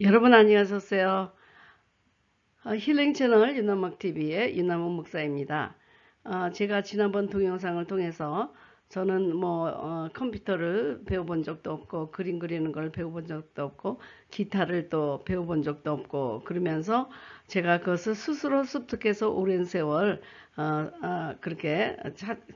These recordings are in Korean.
여러분 안녕하셨어요. 어, 힐링 채널 유나목TV의 유나목 목사입니다. 어, 제가 지난번 동영상을 통해서 저는 뭐 어, 컴퓨터를 배워본 적도 없고 그림 그리는 걸 배워본 적도 없고 기타를 또 배워본 적도 없고 그러면서 제가 그것을 스스로 습득해서 오랜 세월 그렇게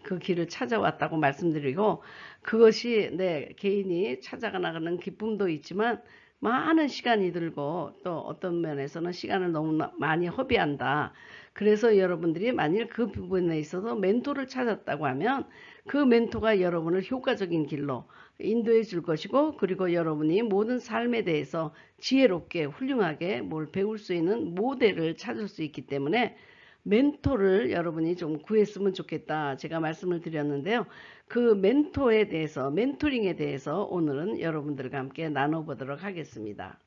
그 길을 찾아왔다고 말씀드리고 그것이 내 개인이 찾아가 나가는 기쁨도 있지만 많은 시간이 들고 또 어떤 면에서는 시간을 너무 많이 허비한다. 그래서 여러분들이 만일 그 부분에 있어서 멘토를 찾았다고 하면 그 멘토가 여러분을 효과적인 길로 인도해 줄 것이고 그리고 여러분이 모든 삶에 대해서 지혜롭게 훌륭하게 뭘 배울 수 있는 모델을 찾을 수 있기 때문에 멘토를 여러분이 좀 구했으면 좋겠다 제가 말씀을 드렸는데요 그 멘토에 대해서 멘토링에 대해서 오늘은 여러분들과 함께 나눠보도록 하겠습니다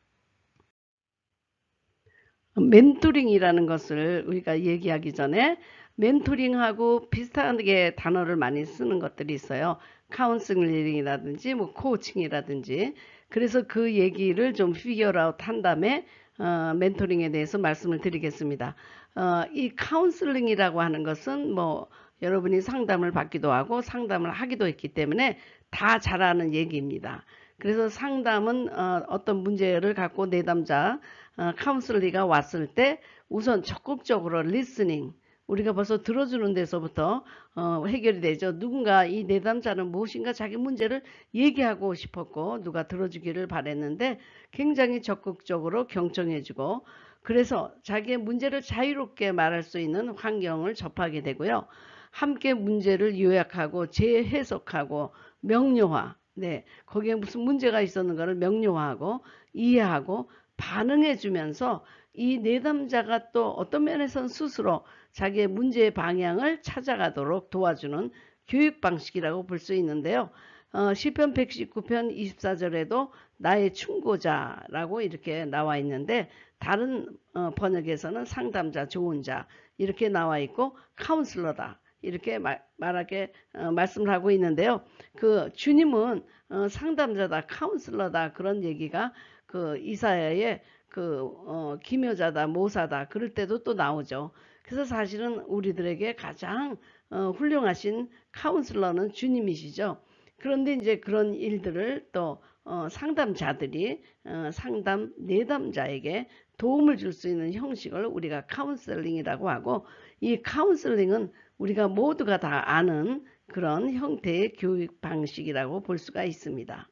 멘토링이라는 것을 우리가 얘기하기 전에 멘토링하고 비슷하게 단어를 많이 쓰는 것들이 있어요 카운슬링이라든지 뭐 코칭이라든지 그래서 그 얘기를 좀 피겨라웃 한 다음에 어, 멘토링에 대해서 말씀을 드리겠습니다. 어, 이 카운슬링이라고 하는 것은 뭐 여러분이 상담을 받기도 하고 상담을 하기도 했기 때문에 다 잘하는 얘기입니다. 그래서 상담은 어, 떤 문제를 갖고 내담자 어, 카운슬리가 왔을 때 우선 적극적으로 리스닝 우리가 벌써 들어주는 데서부터 어, 해결이 되죠. 누군가 이 내담자는 무엇인가 자기 문제를 얘기하고 싶었고 누가 들어주기를 바랬는데 굉장히 적극적으로 경청해주고 그래서 자기의 문제를 자유롭게 말할 수 있는 환경을 접하게 되고요. 함께 문제를 요약하고 재해석하고 명료화 네, 거기에 무슨 문제가 있었는가를 명료화하고 이해하고 반응해 주면서 이 내담자가 또 어떤 면에선 스스로 자기의 문제의 방향을 찾아가도록 도와주는 교육 방식이라고 볼 수 있는데요. 어, 시편 119편 24절에도 나의 충고자라고 이렇게 나와 있는데 다른 어, 번역에서는 상담자, 좋은 자 이렇게 나와 있고 카운슬러다 이렇게 말, 말하게 어, 말씀을 하고 있는데요. 그 주님은 어, 상담자다, 카운슬러다 그런 얘기가 그 이사야의 그 어, 기묘자다, 모사다 그럴 때도 또 나오죠. 그래서 사실은 우리들에게 가장 어, 훌륭하신 카운슬러는 주님이시죠. 그런데 이제 그런 일들을 또 어, 상담자들이 어, 상담 내담자에게 도움을 줄 수 있는 형식을 우리가 카운슬링이라고 하고 이 카운슬링은 우리가 모두가 다 아는 그런 형태의 교육 방식이라고 볼 수가 있습니다.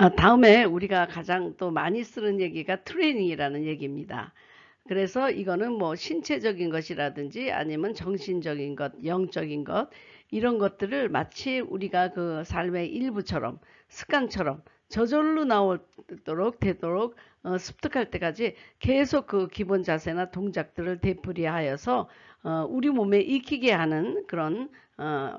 아, 다음에 우리가 가장 또 많이 쓰는 얘기가 트레이닝이라는 얘기입니다. 그래서 이거는 뭐 신체적인 것이라든지 아니면 정신적인 것, 영적인 것 이런 것들을 마치 우리가 그 삶의 일부처럼 습관처럼 저절로 나오도록 되도록 어, 습득할 때까지 계속 그 기본 자세나 동작들을 되풀이하여서 어, 우리 몸에 익히게 하는 그런 어,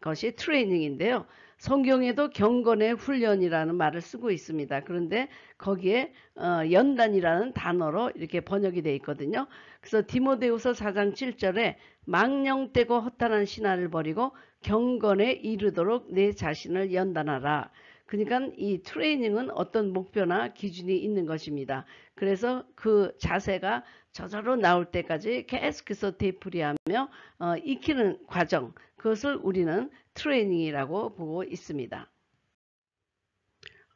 것이 트레이닝인데요. 성경에도 경건의 훈련이라는 말을 쓰고 있습니다. 그런데 거기에 어, 연단이라는 단어로 이렇게 번역이 돼 있거든요. 그래서 디모데우서 4장 7절에 망령되고 허탄한 신화를 버리고 경건에 이르도록 내 자신을 연단하라. 그러니까 이 트레이닝은 어떤 목표나 기준이 있는 것입니다. 그래서 그 자세가 저절로 나올 때까지 계속해서 되풀이하며 어, 익히는 과정 그것을 우리는 트레이닝이라고 보고 있습니다.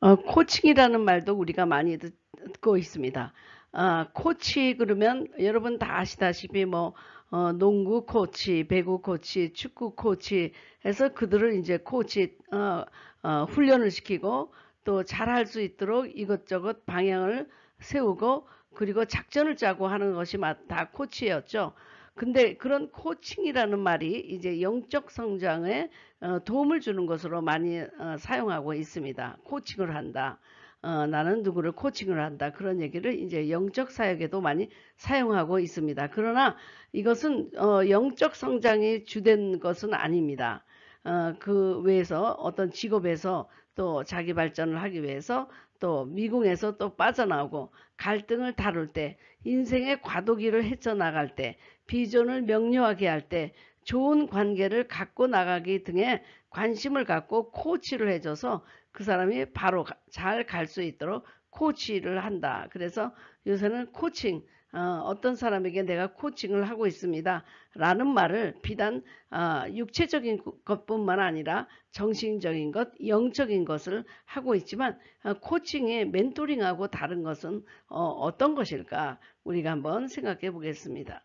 어, 코칭이라는 말도 우리가 많이 듣고 있습니다. 어, 코치 그러면 여러분 다 아시다시피 뭐 어, 농구 코치, 배구 코치, 축구 코치 해서 그들을 이제 코치 어, 어, 훈련을 시키고 또 잘할 수 있도록 이것저것 방향을 세우고 그리고 작전을 짜고 하는 것이 다 코치였죠. 근데 그런 코칭이라는 말이 이제 영적 성장에 어, 도움을 주는 것으로 많이 어, 사용하고 있습니다. 코칭을 한다. 어, 나는 누구를 코칭을 한다. 그런 얘기를 이제 영적 사역에도 많이 사용하고 있습니다. 그러나 이것은 어, 영적 성장이 주된 것은 아닙니다. 어, 그 외에서 어떤 직업에서 또 자기 발전을 하기 위해서 또 미궁에서 또 빠져나오고 갈등을 다룰 때 인생의 과도기를 헤쳐나갈 때 비전을 명료하게 할 때 좋은 관계를 갖고 나가기 등의 관심을 갖고 코치를 해줘서 그 사람이 바로 잘 갈 수 있도록 코치를 한다. 그래서 요새는 코칭 어, 어떤 사람에게 내가 코칭을 하고 있습니다. 라는 말을 비단 어, 육체적인 것뿐만 아니라 정신적인 것, 영적인 것을 하고 있지만 어, 코칭의 멘토링하고 다른 것은 어, 어떤 것일까 우리가 한번 생각해 보겠습니다.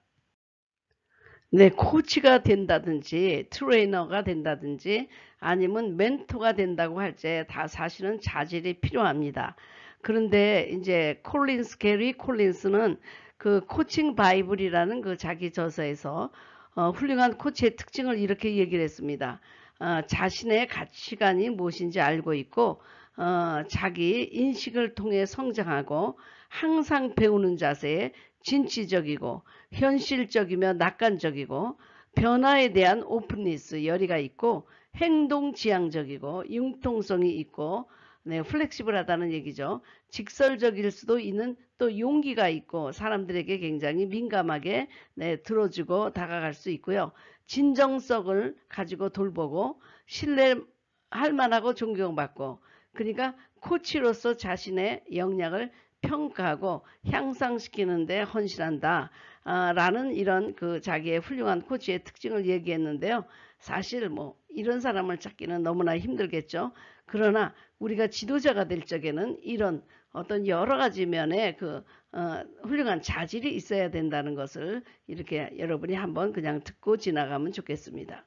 네, 코치가 된다든지 트레이너가 된다든지 아니면 멘토가 된다고 할 때 다 사실은 자질이 필요합니다. 그런데 이제 콜린스 게리 콜린스는 그 코칭 바이블이라는 그 자기 저서에서 어, 훌륭한 코치의 특징을 이렇게 얘기를 했습니다. 어, 자신의 가치관이 무엇인지 알고 있고 어, 자기 인식을 통해 성장하고 항상 배우는 자세에 진취적이고 현실적이며 낙관적이고 변화에 대한 오픈니스 열의가 있고 행동지향적이고 융통성이 있고 네, 플렉시블하다는 얘기죠. 직설적일 수도 있는 또 용기가 있고 사람들에게 굉장히 민감하게 네, 들어주고 다가갈 수 있고요. 진정성을 가지고 돌보고 신뢰할 만하고 존경받고 그러니까 코치로서 자신의 역량을 평가하고 향상시키는데 헌신한다. 아, 라는 이런 그 자기의 훌륭한 코치의 특징을 얘기했는데요. 사실 뭐 이런 사람을 찾기는 너무나 힘들겠죠. 그러나 우리가 지도자가 될 적에는 이런 어떤 여러 가지 면에 그 어, 훌륭한 자질이 있어야 된다는 것을 이렇게 여러분이 한번 그냥 듣고 지나가면 좋겠습니다.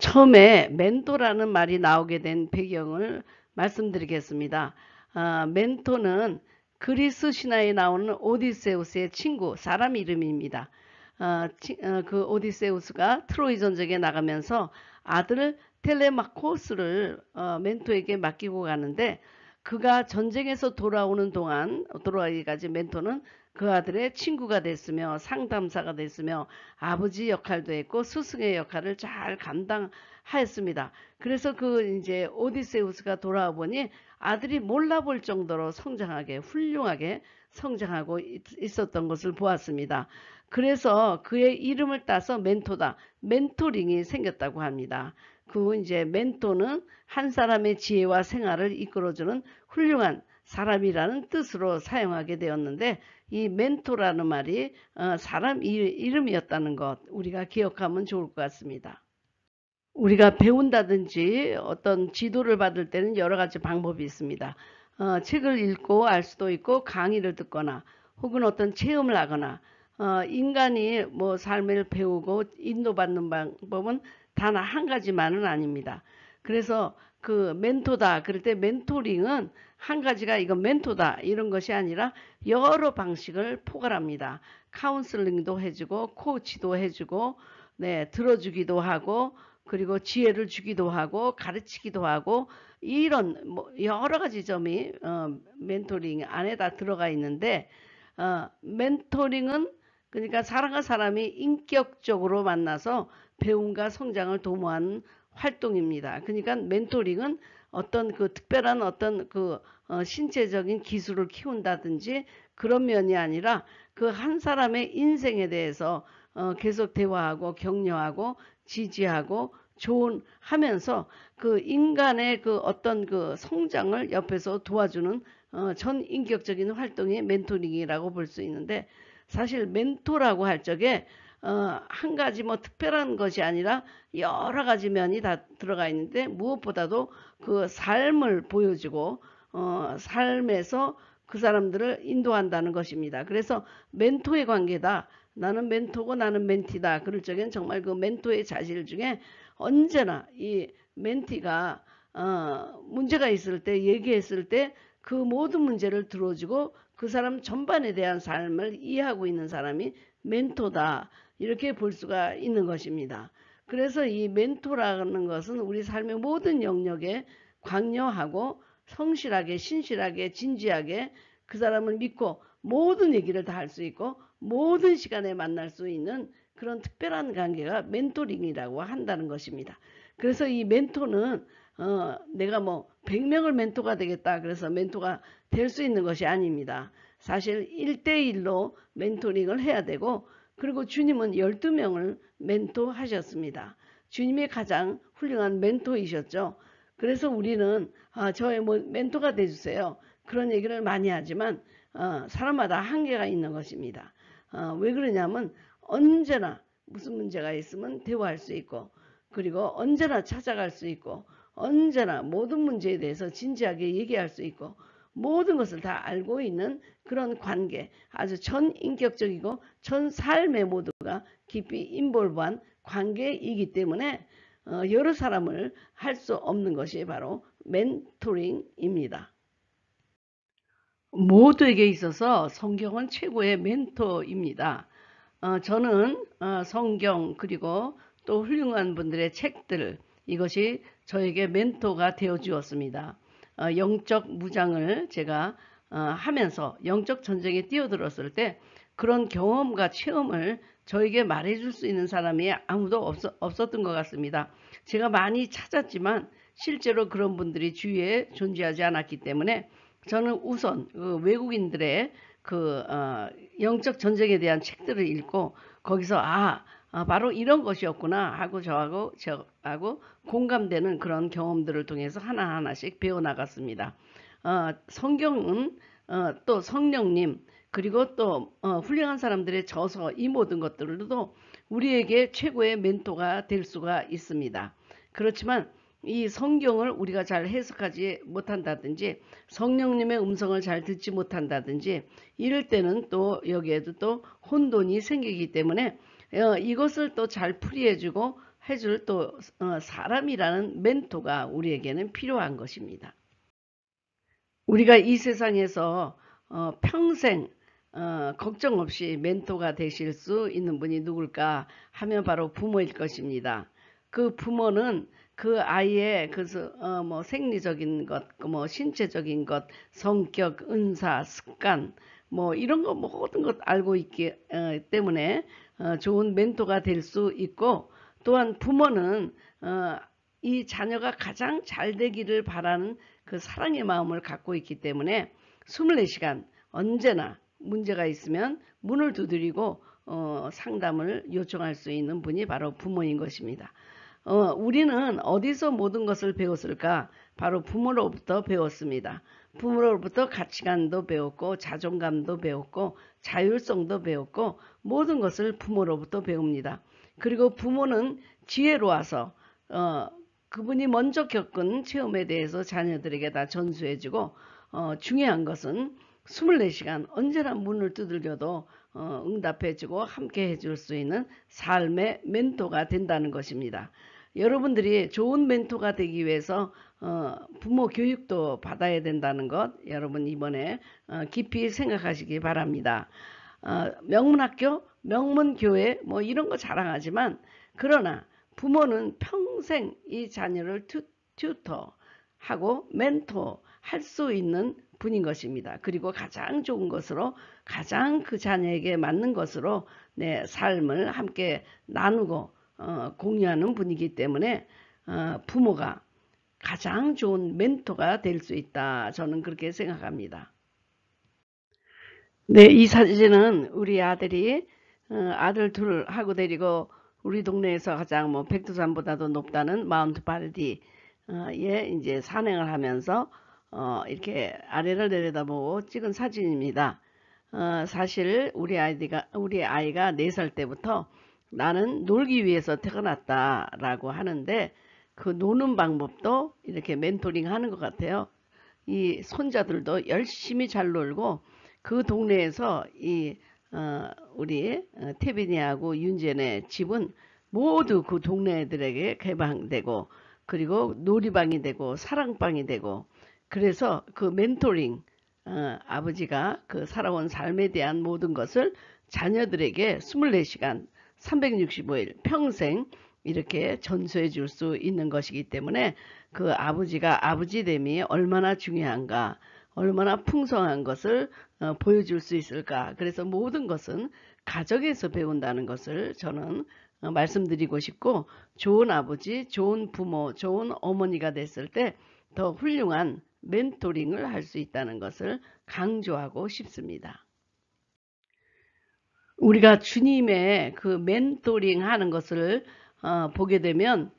처음에 멘토라는 말이 나오게 된 배경을 말씀드리겠습니다. 어, 멘토는 그리스 신화에 나오는 오디세우스의 친구, 사람 이름입니다. 어, 치, 어, 그 오디세우스가 트로이 전쟁에 나가면서 아들 텔레마코스를 어, 멘토에게 맡기고 가는데 그가 전쟁에서 돌아오는 동안 돌아오기까지 멘토는 그 아들의 친구가 됐으며 상담사가 됐으며 아버지 역할도 했고 스승의 역할을 잘 감당하였습니다. 그래서 그 이제 오디세우스가 돌아와 보니 아들이 몰라볼 정도로 성장하게 훌륭하게 성장하고 있었던 것을 보았습니다. 그래서 그의 이름을 따서 멘토다, 멘토링이 생겼다고 합니다. 그 이제 멘토는 한 사람의 지혜와 생활을 이끌어주는 훌륭한 사람이라는 뜻으로 사용하게 되었는데 이 멘토라는 말이 어, 사람 이름이었다는 것 우리가 기억하면 좋을 것 같습니다. 우리가 배운다든지 어떤 지도를 받을 때는 여러 가지 방법이 있습니다. 어, 책을 읽고 알 수도 있고 강의를 듣거나 혹은 어떤 체험을 하거나 어, 인간이 뭐 삶을 배우고 인도받는 방법은 단한 가지만은 아닙니다. 그래서 그 멘토다 그럴 때 멘토링은 한 가지가 이건 멘토다 이런 것이 아니라 여러 방식을 포괄합니다. 카운슬링도 해주고 코치도 해주고 네 들어주기도 하고 그리고 지혜를 주기도 하고 가르치기도 하고 이런 뭐 여러 가지 점이 어, 멘토링 안에 다 들어가 있는데 어, 멘토링은 그러니까 사람과 사람이 인격적으로 만나서 배움과 성장을 도모한 활동입니다. 그러니까 멘토링은 어떤 그 특별한 어떤 그 어, 신체적인 기술을 키운다든지 그런 면이 아니라 그 한 사람의 인생에 대해서 어, 계속 대화하고 격려하고 지지하고 좋은 하면서 그 인간의 그 어떤 그 성장을 옆에서 도와주는 어, 전 인격적인 활동이 멘토링이라고 볼 수 있는데 사실 멘토라고 할 적에 어, 한 가지 뭐 특별한 것이 아니라 여러 가지 면이 다 들어가 있는데 무엇보다도 그 삶을 보여주고 어, 삶에서 그 사람들을 인도한다는 것입니다. 그래서 멘토의 관계다. 나는 멘토고 나는 멘티다. 그럴 적엔 정말 그 멘토의 자질 중에 언제나 이 멘티가 어, 문제가 있을 때 얘기했을 때 그 모든 문제를 들어주고 그 사람 전반에 대한 삶을 이해하고 있는 사람이 멘토다 이렇게 볼 수가 있는 것입니다. 그래서 이 멘토라는 것은 우리 삶의 모든 영역에 광려하고 성실하게 신실하게 진지하게 그 사람을 믿고 모든 얘기를 다 할 수 있고 모든 시간에 만날 수 있는 그런 특별한 관계가 멘토링이라고 한다는 것입니다. 그래서 이 멘토는 어, 내가 뭐 100명을 멘토가 되겠다 그래서 멘토가 될 수 있는 것이 아닙니다. 사실 1대1로 멘토링을 해야 되고 그리고 주님은 12명을 멘토하셨습니다. 주님이 가장 훌륭한 멘토이셨죠. 그래서 우리는 아, 저의 뭐 멘토가 되주세요 그런 얘기를 많이 하지만 어, 사람마다 한계가 있는 것입니다. 어, 왜 그러냐면 언제나 무슨 문제가 있으면 대화할 수 있고 그리고 언제나 찾아갈 수 있고 언제나 모든 문제에 대해서 진지하게 얘기할 수 있고 모든 것을 다 알고 있는 그런 관계 아주 전인격적이고 전 삶의 모두가 깊이 인볼브한 관계이기 때문에 어, 여러 사람을 할 수 없는 것이 바로 멘토링입니다. 모두에게 있어서 성경은 최고의 멘토입니다. 어, 저는 어, 성경 그리고 또 훌륭한 분들의 책들 이것이 저에게 멘토가 되어 주었습니다. 어, 영적 무장을 제가 어, 하면서 영적 전쟁에 뛰어들었을 때 그런 경험과 체험을 저에게 말해줄 수 있는 사람이 아무도 없었, 없었던 것 같습니다. 제가 많이 찾았지만 실제로 그런 분들이 주위에 존재하지 않았기 때문에 저는 우선 그 외국인들의 그 어, 영적 전쟁에 대한 책들을 읽고 거기서 아 아, 바로 이런 것이었구나 하고 저하고 저하고 공감되는 그런 경험들을 통해서 하나하나씩 배워나갔습니다. 어, 성경은 어, 또 성령님 그리고 또 어, 훌륭한 사람들의 저서 이 모든 것들도 우리에게 최고의 멘토가 될 수가 있습니다. 그렇지만 이 성경을 우리가 잘 해석하지 못한다든지 성령님의 음성을 잘 듣지 못한다든지 이럴 때는 또 여기에도 또 혼돈이 생기기 때문에 예, 이것을 또 잘 풀이해주고 해줄 또 어, 사람이라는 멘토가 우리에게는 필요한 것입니다. 우리가 이 세상에서 어, 평생 어, 걱정 없이 멘토가 되실 수 있는 분이 누굴까 하면 바로 부모일 것입니다. 그 부모는 그 아이의 그 뭐 생리적인 것, 그 뭐 신체적인 것, 성격, 은사, 습관, 뭐 이런 거 모든 것 알고 있기 때문에 어, 좋은 멘토가 될 수 있고 또한 부모는 어, 이 자녀가 가장 잘 되기를 바라는 그 사랑의 마음을 갖고 있기 때문에 24시간 언제나 문제가 있으면 문을 두드리고 어, 상담을 요청할 수 있는 분이 바로 부모인 것입니다. 어, 우리는 어디서 모든 것을 배웠을까? 바로 부모로부터 배웠습니다. 부모로부터 가치관도 배웠고 자존감도 배웠고 자율성도 배웠고 모든 것을 부모로부터 배웁니다. 그리고 부모는 지혜로와서 어, 그분이 먼저 겪은 체험에 대해서 자녀들에게 다 전수해주고 어, 중요한 것은 24시간 언제나 문을 두들겨도 어, 응답해주고 함께 해줄 수 있는 삶의 멘토가 된다는 것입니다. 여러분들이 좋은 멘토가 되기 위해서 어, 부모 교육도 받아야 된다는 것 여러분 이번에 어, 깊이 생각하시기 바랍니다. 어, 명문학교, 명문교회 뭐 이런 거 자랑하지만 그러나 부모는 평생 이 자녀를 튜, 터하고 멘토 할 수 있는 분인 것입니다. 그리고 가장 좋은 것으로 가장 그 자녀에게 맞는 것으로 내 삶을 함께 나누고 어, 공유하는 분이기 때문에 어, 부모가 가장 좋은 멘토가 될 수 있다. 저는 그렇게 생각합니다. 네, 이 사진은 우리 아들이 어, 아들 둘 하고 데리고 우리 동네에서 가장 뭐 백두산보다도 높다는 마운트 발디에 이제 산행을 하면서 이렇게 아래를 내려다보고 찍은 사진입니다. 사실 우리 아이가 우리 아이가 4살 때부터 나는 놀기 위해서 태어났다 라고 하는데 그 노는 방법도 이렇게 멘토링 하는 것 같아요. 이 손자들도 열심히 잘 놀고 그 동네에서 이 어, 우리 어, 태빈이하고 윤재네 집은 모두 그 동네 애들에게 개방되고 그리고 놀이방이 되고 사랑방이 되고 그래서 그 멘토링 어, 아버지가 그 살아온 삶에 대한 모든 것을 자녀들에게 24시간 365일 평생 이렇게 전수해 줄 수 있는 것이기 때문에 그 아버지가 아버지됨이 얼마나 중요한가 얼마나 풍성한 것을 어, 보여줄 수 있을까 그래서 모든 것은 가정에서 배운다는 것을 저는 어, 말씀드리고 싶고 좋은 아버지 좋은 부모 좋은 어머니가 됐을 때 더 훌륭한 멘토링을 할 수 있다는 것을 강조하고 싶습니다. 우리가 주님의 그 멘토링 하는 것을 어, 보게 되면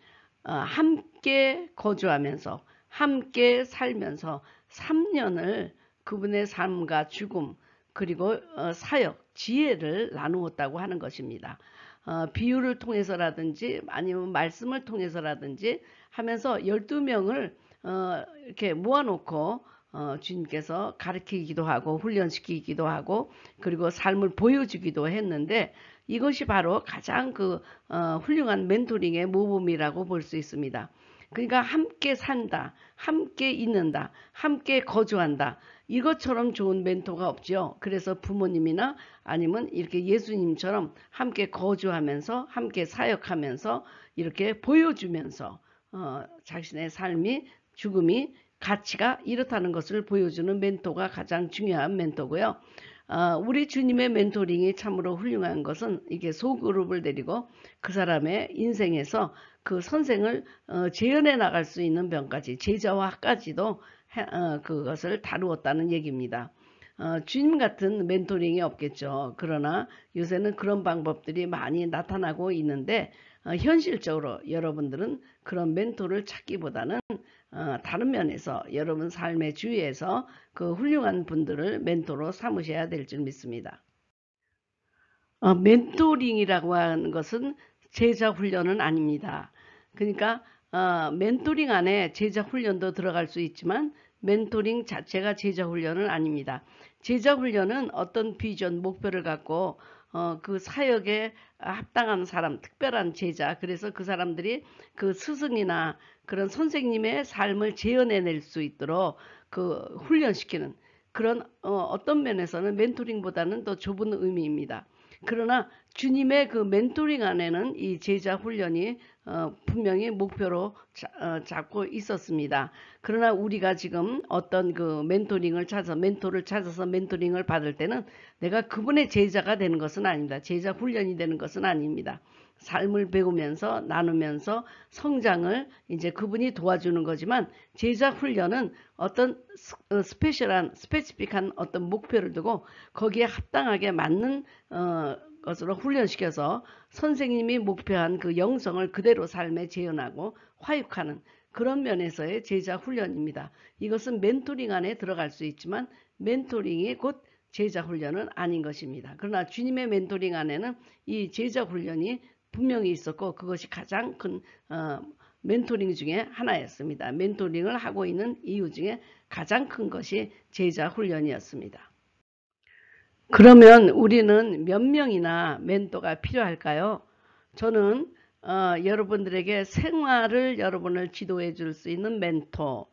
어, 함께 거주하면서 함께 살면서 3년을 그분의 삶과 죽음 그리고 어, 사역 지혜를 나누었다고 하는 것입니다. 어, 비유를 통해서라든지 아니면 말씀을 통해서라든지 하면서 12명을 어, 이렇게 모아놓고 어, 주님께서 가르치기도 하고 훈련시키기도 하고 그리고 삶을 보여주기도 했는데 이것이 바로 가장 그 어, 훌륭한 멘토링의 모범이라고 볼 수 있습니다. 그러니까 함께 산다, 함께 있는다, 함께 거주한다. 이것처럼 좋은 멘토가 없죠. 그래서 부모님이나 아니면 이렇게 예수님처럼 함께 거주하면서 함께 사역하면서 이렇게 보여주면서 어, 자신의 삶이 죽음이 가치가 이렇다는 것을 보여주는 멘토가 가장 중요한 멘토고요. 어, 우리 주님의 멘토링이 참으로 훌륭한 것은 이게 소그룹을 데리고 그 사람의 인생에서 그 선생을 어, 재현해 나갈 수 있는 병까지 제자화까지도 어, 그것을 다루었다는 얘기입니다. 어, 주님 같은 멘토링이 없겠죠. 그러나 요새는 그런 방법들이 많이 나타나고 있는데 어, 현실적으로 여러분들은 그런 멘토를 찾기보다는 어, 다른 면에서 여러분 삶의 주위에서 그 훌륭한 분들을 멘토로 삼으셔야 될 줄 믿습니다. 어, 멘토링이라고 하는 것은 제자 훈련은 아닙니다. 그러니까 어, 멘토링 안에 제자 훈련도 들어갈 수 있지만 멘토링 자체가 제자 훈련은 아닙니다. 제자 훈련은 어떤 비전, 목표를 갖고 어, 그 사역에 합당한 사람, 특별한 제자. 그래서 그 사람들이 그 스승이나 그런 선생님의 삶을 재현해낼 수 있도록 그 훈련시키는 그런 어, 어떤 면에서는 멘토링보다는 더 좁은 의미입니다. 그러나 주님의 그 멘토링 안에는 이 제자 훈련이 어, 분명히 목표로 자, 어, 잡고 있었습니다. 그러나 우리가 지금 어떤 그 멘토링을 찾아 서 멘토를 찾아서 멘토링을 받을 때는 내가 그분의 제자가 되는 것은 아닙니다. 제자 훈련이 되는 것은 아닙니다. 삶을 배우면서 나누면서 성장을 이제 그분이 도와주는 거지만 제자 훈련은 어떤 어, 스페셜한 스페시픽한 어떤 목표를 두고 거기에 합당하게 맞는 어, 것으로 훈련시켜서 선생님이 목표한 그 영성을 그대로 삶에 재현하고 화육하는 그런 면에서의 제자 훈련입니다. 이것은 멘토링 안에 들어갈 수 있지만 멘토링이 곧 제자 훈련은 아닌 것입니다. 그러나 주님의 멘토링 안에는 이 제자 훈련이 분명히 있었고 그것이 가장 큰 어, 멘토링 중에 하나였습니다. 멘토링을 하고 있는 이유 중에 가장 큰 것이 제자 훈련이었습니다. 그러면 우리는 몇 명이나 멘토가 필요할까요? 저는 어, 여러분들에게 생활을 여러분을 지도해 줄 수 있는 멘토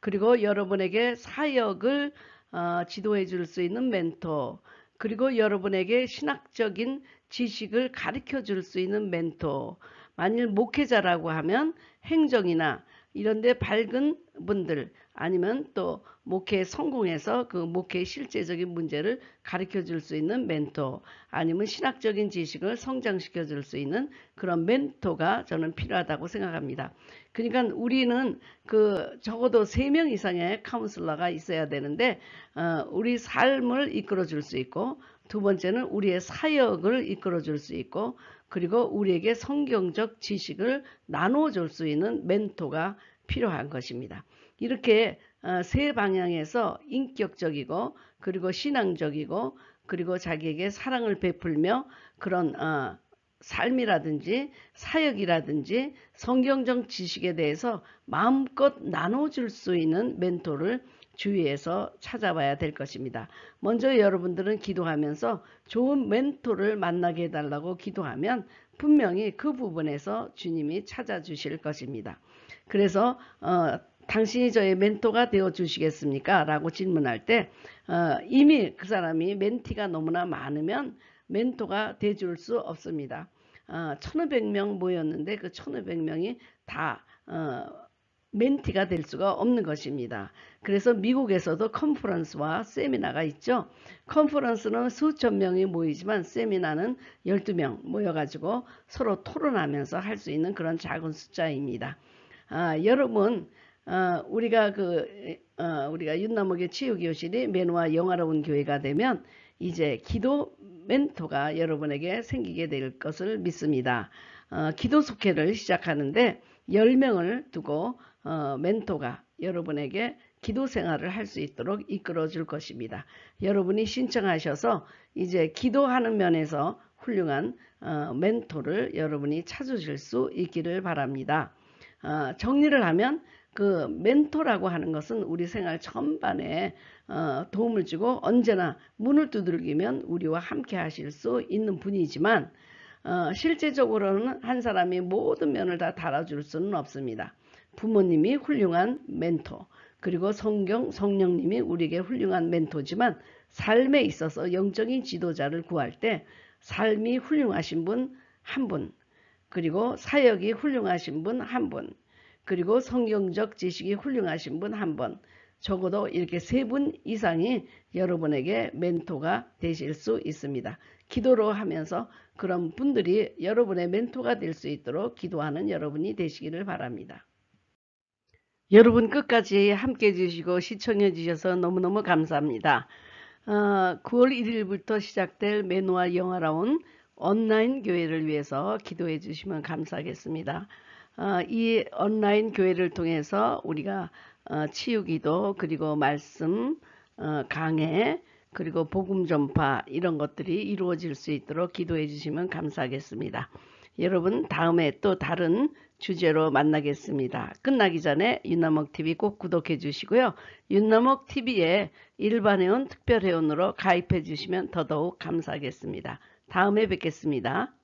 그리고 여러분에게 사역을 어, 지도해 줄 수 있는 멘토 그리고 여러분에게 신학적인 지식을 가르쳐 줄 수 있는 멘토. 만일 목회자라고 하면 행정이나 이런데 밝은 분들 아니면 또 목회 에 성공해서 그 목회 의 실제적인 문제를 가르쳐 줄 수 있는 멘토 아니면 신학적인 지식을 성장시켜 줄 수 있는 그런 멘토가 저는 필요하다고 생각합니다. 그러니까 우리는 그 적어도 3명 이상의 카운슬러가 있어야 되는데 어, 우리 삶을 이끌어 줄 수 있고 두 번째는 우리의 사역을 이끌어 줄 수 있고 그리고 우리에게 성경적 지식을 나눠 줄 수 있는 멘토가 필요한 것입니다. 이렇게 어, 세 방향에서 인격적이고 그리고 신앙적이고 그리고 자기에게 사랑을 베풀며 그런 어, 삶이라든지 사역이라든지 성경적 지식에 대해서 마음껏 나눠줄 수 있는 멘토를 주위에서 찾아봐야 될 것입니다. 먼저 여러분들은 기도하면서 좋은 멘토를 만나게 해달라고 기도하면 분명히 그 부분에서 주님이 찾아주실 것입니다. 그래서 어, 당신이 저의 멘토가 되어 주시겠습니까? 라고 질문할 때 어, 이미 그 사람이 멘티가 너무나 많으면 멘토가 돼줄 수 없습니다. 어, 1500명 모였는데 그 1500명이 다 어, 멘티가 될 수가 없는 것입니다. 그래서 미국에서도 컨퍼런스와 세미나가 있죠. 컨퍼런스는 수천 명이 모이지만 세미나는 12명 모여가지고 서로 토론하면서 할 수 있는 그런 작은 숫자입니다. 아, 여러분 어, 우리가 그 어, 우리가 윤나목의 치유교실이 매너와 영화로운 교회가 되면 이제 기도 멘토가 여러분에게 생기게 될 것을 믿습니다. 어, 기도 속회를 시작하는데 10명을 두고 어, 멘토가 여러분에게 기도 생활을 할 수 있도록 이끌어 줄 것입니다. 여러분이 신청하셔서 이제 기도하는 면에서 훌륭한 어, 멘토를 여러분이 찾으실 수 있기를 바랍니다. 어, 정리를 하면 그 멘토라고 하는 것은 우리 생활 전반에 어, 도움을 주고 언제나 문을 두들기면 우리와 함께 하실 수 있는 분이지만 어, 실제적으로는 한 사람이 모든 면을 다 달아줄 수는 없습니다. 부모님이 훌륭한 멘토, 그리고 성경, 성령님이 우리에게 훌륭한 멘토지만 삶에 있어서 영적인 지도자를 구할 때 삶이 훌륭하신 분 한 분, 그리고 사역이 훌륭하신 분 한 분, 그리고 성경적 지식이 훌륭하신 분 한 분, 적어도 이렇게 세 분 이상이 여러분에게 멘토가 되실 수 있습니다. 기도로 하면서 그런 분들이 여러분의 멘토가 될 수 있도록 기도하는 여러분이 되시기를 바랍니다. 여러분 끝까지 함께 해주시고 시청해 주셔서 너무너무 감사합니다. 어, 9월 1일부터 시작될 매누아 영화라운 온라인 교회를 위해서 기도해 주시면 감사하겠습니다. 어, 이 온라인 교회를 통해서 우리가 어, 치유기도 그리고 말씀 어, 강해 그리고 복음 전파 이런 것들이 이루어질 수 있도록 기도해 주시면 감사하겠습니다. 여러분 다음에 또 다른 주제로 만나겠습니다. 끝나기 전에 윤나목 t v 꼭 구독해 주시고요. 윤나목 t v 에 일반회원 특별회원으로 가입해 주시면 더더욱 감사하겠습니다. 다음에 뵙겠습니다.